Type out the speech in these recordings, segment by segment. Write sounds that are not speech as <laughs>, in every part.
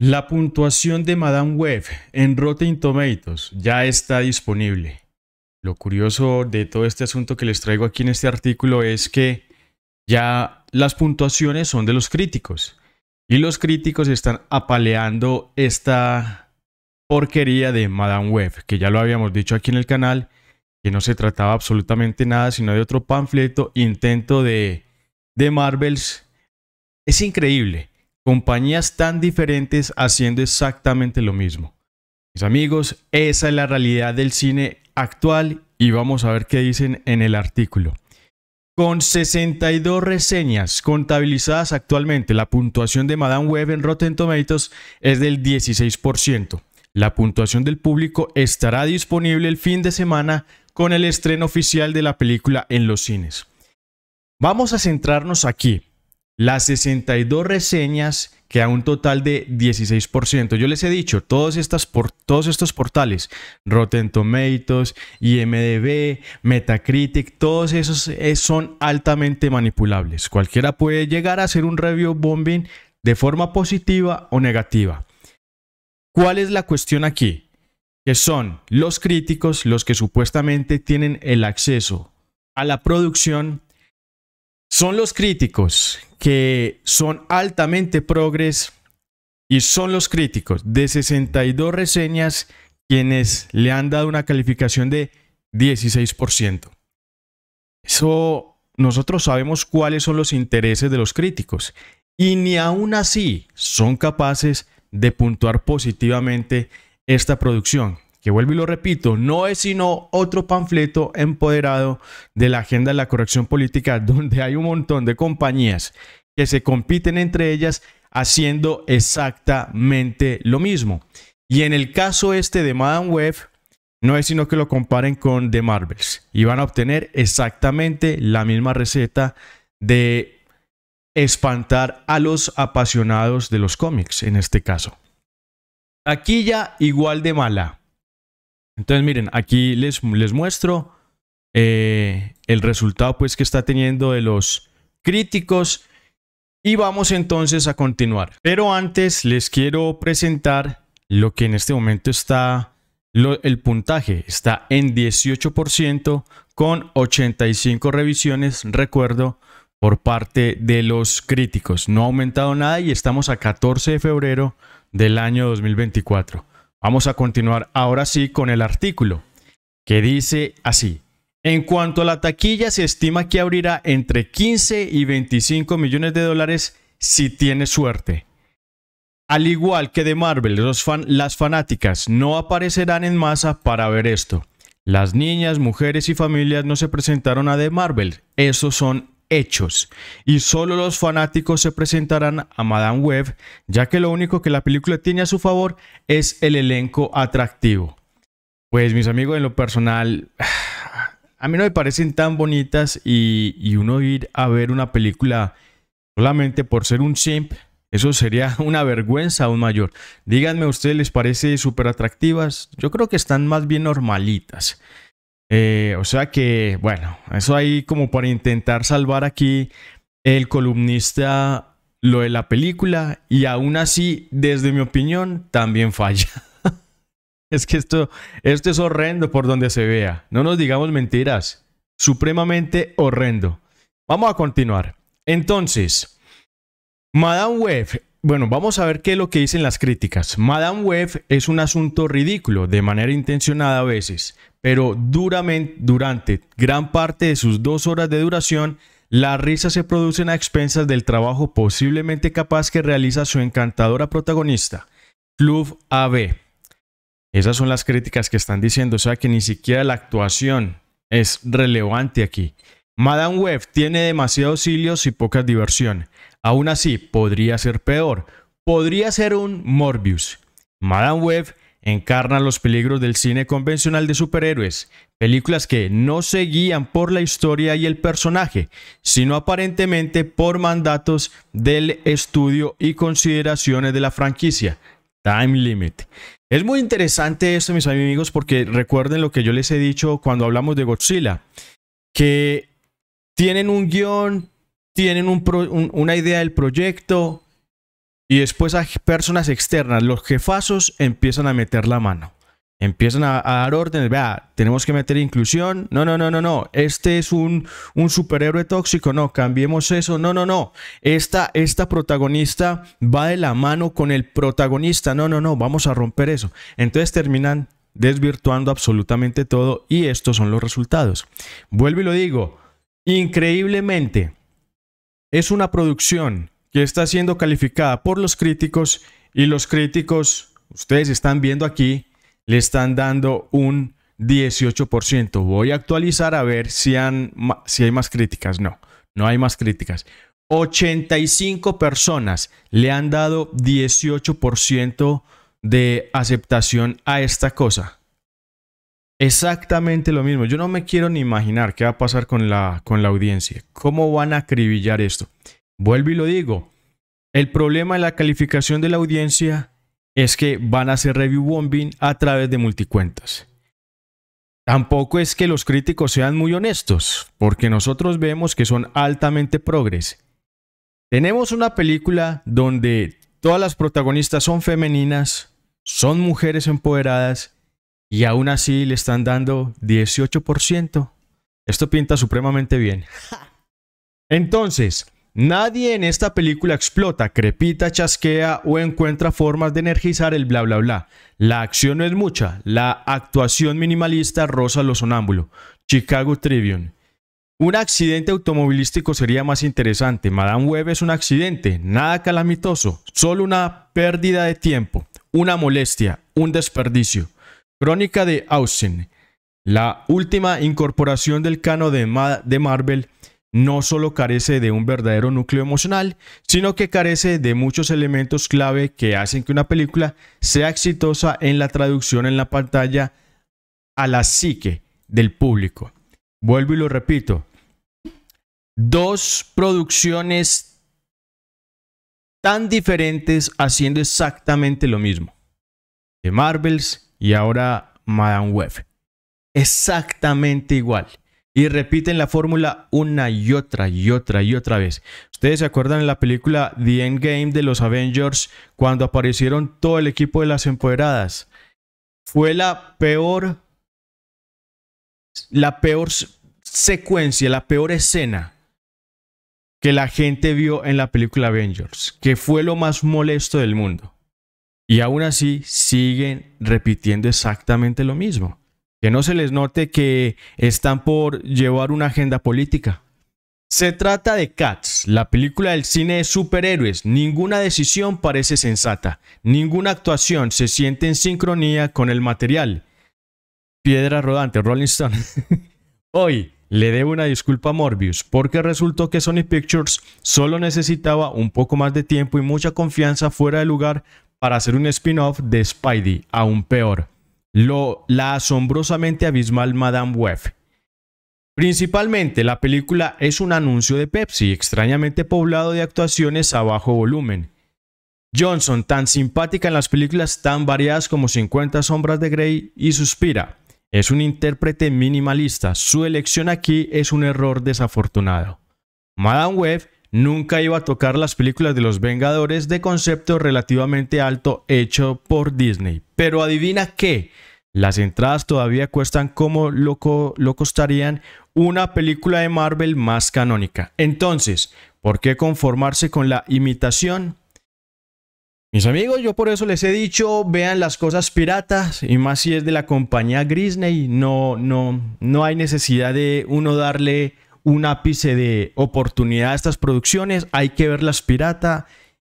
La puntuación de Madame Web en Rotten Tomatoes ya está disponible. Lo curioso de todo este asunto que les traigo aquí en este artículo es que ya las puntuaciones son de los críticos y los críticos están apaleando esta porquería de Madame Web, que ya lo habíamos dicho aquí en el canal, que no se trataba absolutamente nada sino de otro panfleto, intento de, de Marvels. Es increíble compañías tan diferentes haciendo exactamente lo mismo. Mis amigos, esa es la realidad del cine actual y vamos a ver qué dicen en el artículo. Con 62 reseñas contabilizadas actualmente, la puntuación de Madame Web en Rotten Tomatoes es del 16%. La puntuación del público estará disponible el fin de semana con el estreno oficial de la película en los cines. Vamos a centrarnos aquí, las 62 reseñas que a un total de 16%. Yo les he dicho, todos, estas por, todos estos portales, Rotten Tomatoes, IMDB, Metacritic, todos esos eh, son altamente manipulables. Cualquiera puede llegar a hacer un review bombing de forma positiva o negativa. ¿Cuál es la cuestión aquí? Que son los críticos los que supuestamente tienen el acceso a la producción son los críticos que son altamente progres y son los críticos de 62 reseñas quienes le han dado una calificación de 16%. Eso nosotros sabemos cuáles son los intereses de los críticos y ni aún así son capaces de puntuar positivamente esta producción que vuelvo y lo repito, no es sino otro panfleto empoderado de la agenda de la corrección política, <laughs> donde hay un montón de compañías que se compiten entre ellas haciendo exactamente lo mismo. Y en el caso este de Madame Web, no es sino que lo comparen con The Marvels y van a obtener exactamente la misma receta de espantar a los apasionados de los cómics en este caso. Aquí ya igual de mala. Entonces miren, aquí les, les muestro eh, el resultado pues que está teniendo de los críticos. Y vamos entonces a continuar. Pero antes les quiero presentar lo que en este momento está el puntaje. Está en 18% con 85 revisiones, recuerdo, por parte de los críticos. No ha aumentado nada y estamos a 14 de febrero del año 2024. Vamos a continuar ahora sí con el artículo, que dice así. En cuanto a la taquilla, se estima que abrirá entre 15 y 25 millones de dólares si tiene suerte. Al igual que de Marvel, los las fanáticas no aparecerán en masa para ver esto. Las niñas, mujeres y familias no se presentaron a de Marvel. Esos son hechos, y solo los fanáticos se presentarán a Madame webb ya que lo único que la película tiene a su favor es el elenco atractivo. Pues mis amigos, en lo personal, <sighs> a mí no me parecen tan bonitas y, uno ir a ver una película solamente por ser un simp, eso sería <laughs> una vergüenza aún mayor. Díganme, ustedes les parece súper atractivas? Yo creo que están más bien normalitas. Eh, o sea que, bueno, eso ahí como para intentar salvar aquí el columnista lo de la película y aún así, desde mi opinión, también falla. <laughs> es que esto, esto es horrendo por donde se vea. No nos digamos mentiras. Supremamente horrendo. Vamos a continuar. Entonces, Madame Web bueno, vamos a ver qué es lo que dicen las críticas. Madame Web es un asunto ridículo, de manera intencionada a veces, pero duramente, durante gran parte de sus dos horas de duración, las risas se producen a expensas del trabajo posiblemente capaz que realiza su encantadora protagonista, Club AB. Esas son las críticas que están diciendo, o sea que ni siquiera la actuación es relevante aquí. Madame Webb tiene demasiados hilios y poca diversión. Aún así, podría ser peor. Podría ser un Morbius. Madame Webb encarna los peligros del cine convencional de superhéroes, películas que no se guían por la historia y el personaje, sino aparentemente por mandatos del estudio y consideraciones de la franquicia. Time Limit. Es muy interesante esto, mis amigos, porque recuerden lo que yo les he dicho cuando hablamos de Godzilla, que tienen un guión, tienen una idea del proyecto, y después a personas externas, los jefazos empiezan a meter la mano. Empiezan a, dar órdenes, vea, tenemos que meter inclusión, no, no, no, no, no, este es un, un superhéroe tóxico, no, cambiemos eso, no, no, no, esta, esta protagonista va de la mano con el protagonista, no, no, no, vamos a romper eso. Entonces terminan desvirtuando absolutamente todo y estos son los resultados. Vuelvo y lo digo, increíblemente, es una producción que está siendo calificada por los críticos y los críticos, ustedes están viendo aquí, le están dando un 18%. Voy a actualizar a ver si, han, si hay más críticas. No, no hay más críticas. 85 personas le han dado 18% de aceptación a esta cosa. Exactamente lo mismo. Yo no me quiero ni imaginar qué va a pasar con la, con la audiencia. ¿Cómo van a acribillar esto? Vuelvo y lo digo. El problema de la calificación de la audiencia es que van a hacer review bombing a través de multicuentas. Tampoco es que los críticos sean muy honestos, porque nosotros vemos que son altamente progres. Tenemos una película donde todas las protagonistas son femeninas, son mujeres empoderadas y aún así le están dando 18%. Esto pinta supremamente bien. <laughs> Entonces, Nadie en esta película explota, crepita, chasquea o encuentra formas de energizar el bla bla bla. La acción no es mucha, la actuación minimalista rosa lo sonámbulo. Chicago Tribune. Un accidente automovilístico sería más interesante. Madame Web es un accidente, nada calamitoso, solo una pérdida de tiempo, una molestia, un desperdicio. Crónica de Austin. La última incorporación del cano de, de Marvel no solo carece de un verdadero núcleo emocional, sino que carece de muchos elementos clave que hacen que una película sea exitosa en la traducción en la pantalla a la psique del público. Vuelvo y lo repito. Dos producciones tan diferentes haciendo exactamente lo mismo. De Marvels y ahora Madame Web. Exactamente igual. Y repiten la fórmula una y otra y otra y otra vez. Ustedes se acuerdan en la película The Endgame de los Avengers cuando aparecieron todo el equipo de las empoderadas. Fue la peor, la peor secuencia, la peor escena que la gente vio en la película Avengers, que fue lo más molesto del mundo. Y aún así siguen repitiendo exactamente lo mismo que no se les note que están por llevar una agenda política. Se trata de Cats, la película del cine de superhéroes. Ninguna decisión parece sensata, ninguna actuación se siente en sincronía con el material. Piedra rodante, Rolling Stone. <laughs> Hoy le debo una disculpa a Morbius porque resultó que Sony Pictures solo necesitaba un poco más de tiempo y mucha confianza fuera de lugar para hacer un spin-off de Spidey, aún peor la asombrosamente abismal Madame Web. Principalmente, la película es un anuncio de Pepsi, extrañamente poblado de actuaciones a bajo volumen. Johnson, tan simpática en las películas tan variadas como 50 sombras de Grey y Suspira, es un intérprete minimalista. Su elección aquí es un error desafortunado. Madame Webb nunca iba a tocar las películas de los Vengadores de concepto relativamente alto hecho por Disney. Pero adivina qué, las entradas todavía cuestan como lo, costarían una película de Marvel más canónica. Entonces, ¿por qué conformarse con la imitación? Mis amigos, yo por eso les he dicho, vean las cosas piratas y más si es de la compañía Disney, no, no, no hay necesidad de uno darle un ápice de oportunidad a estas producciones, hay que verlas pirata.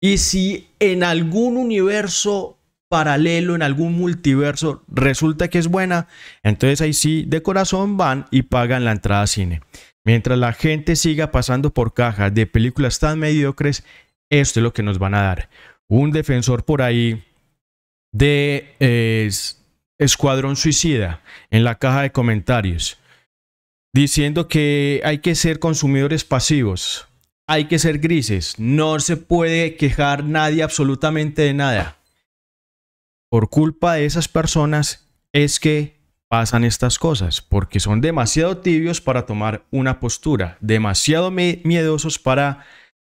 Y si en algún universo paralelo, en algún multiverso, resulta que es buena, entonces ahí sí, de corazón van y pagan la entrada al cine. Mientras la gente siga pasando por cajas de películas tan mediocres, esto es lo que nos van a dar. Un defensor por ahí de eh, Escuadrón Suicida en la caja de comentarios diciendo que hay que ser consumidores pasivos, hay que ser grises, no se puede quejar nadie absolutamente de nada. Por culpa de esas personas es que pasan estas cosas, porque son demasiado tibios para tomar una postura, demasiado miedosos para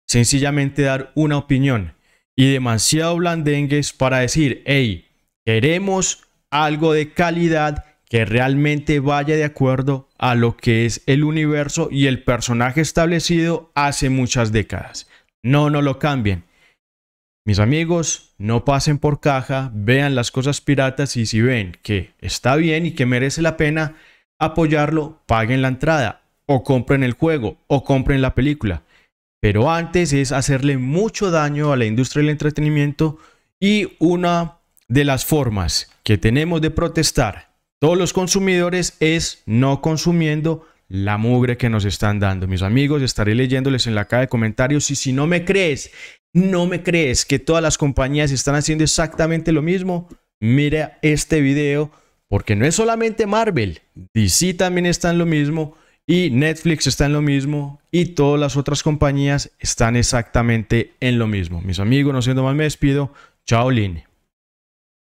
sencillamente dar una opinión y demasiado blandengues para decir, hey, queremos algo de calidad que realmente vaya de acuerdo a lo que es el universo y el personaje establecido hace muchas décadas. No, no lo cambien. Mis amigos, no pasen por caja, vean las cosas piratas y si ven que está bien y que merece la pena apoyarlo, paguen la entrada o compren el juego o compren la película. Pero antes es hacerle mucho daño a la industria del entretenimiento y una de las formas que tenemos de protestar todos los consumidores es no consumiendo la mugre que nos están dando. Mis amigos, estaré leyéndoles en la caja de comentarios y si no me crees, no me crees que todas las compañías están haciendo exactamente lo mismo, mira este video porque no es solamente Marvel, DC también está en lo mismo y Netflix está en lo mismo y todas las otras compañías están exactamente en lo mismo. Mis amigos, no siendo más me despido. Chao, Lin.